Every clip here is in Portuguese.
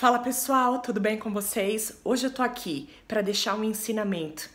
Fala pessoal, tudo bem com vocês? Hoje eu tô aqui para deixar um ensinamento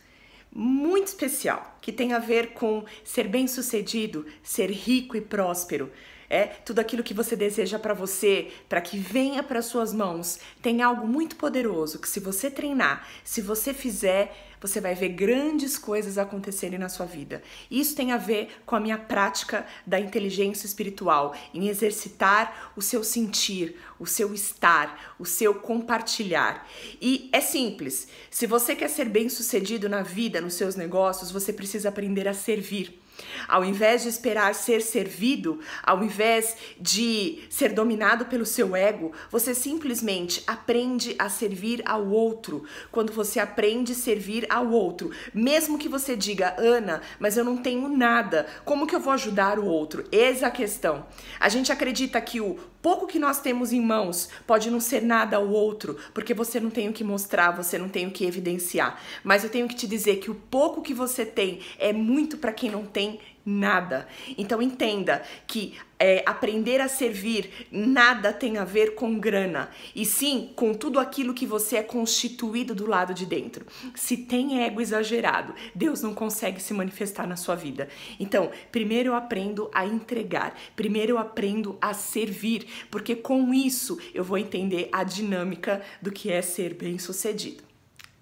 muito especial que tem a ver com ser bem-sucedido, ser rico e próspero, é tudo aquilo que você deseja para você, para que venha para suas mãos. Tem algo muito poderoso que se você treinar, se você fizer, você vai ver grandes coisas acontecerem na sua vida. Isso tem a ver com a minha prática da inteligência espiritual, em exercitar o seu sentir, o seu estar, o seu compartilhar. E é simples. Se você quer ser bem-sucedido na vida, nos seus negócios, você precisa aprender a servir. Ao invés de esperar ser servido, ao invés de ser dominado pelo seu ego, você simplesmente aprende a servir ao outro. Quando você aprende a servir ao outro, mesmo que você diga, Ana, mas eu não tenho nada, como que eu vou ajudar o outro? Essa é a questão. A gente acredita que o pouco que nós temos em mãos pode não ser nada ao outro, porque você não tem o que mostrar, você não tem o que evidenciar. Mas eu tenho que te dizer que o pouco que você tem é muito para quem não tem nada. Então entenda que é, aprender a servir nada tem a ver com grana, e sim com tudo aquilo que você é constituído do lado de dentro. Se tem ego exagerado, Deus não consegue se manifestar na sua vida. Então, primeiro eu aprendo a entregar, primeiro eu aprendo a servir, porque com isso eu vou entender a dinâmica do que é ser bem-sucedido.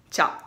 Tchau!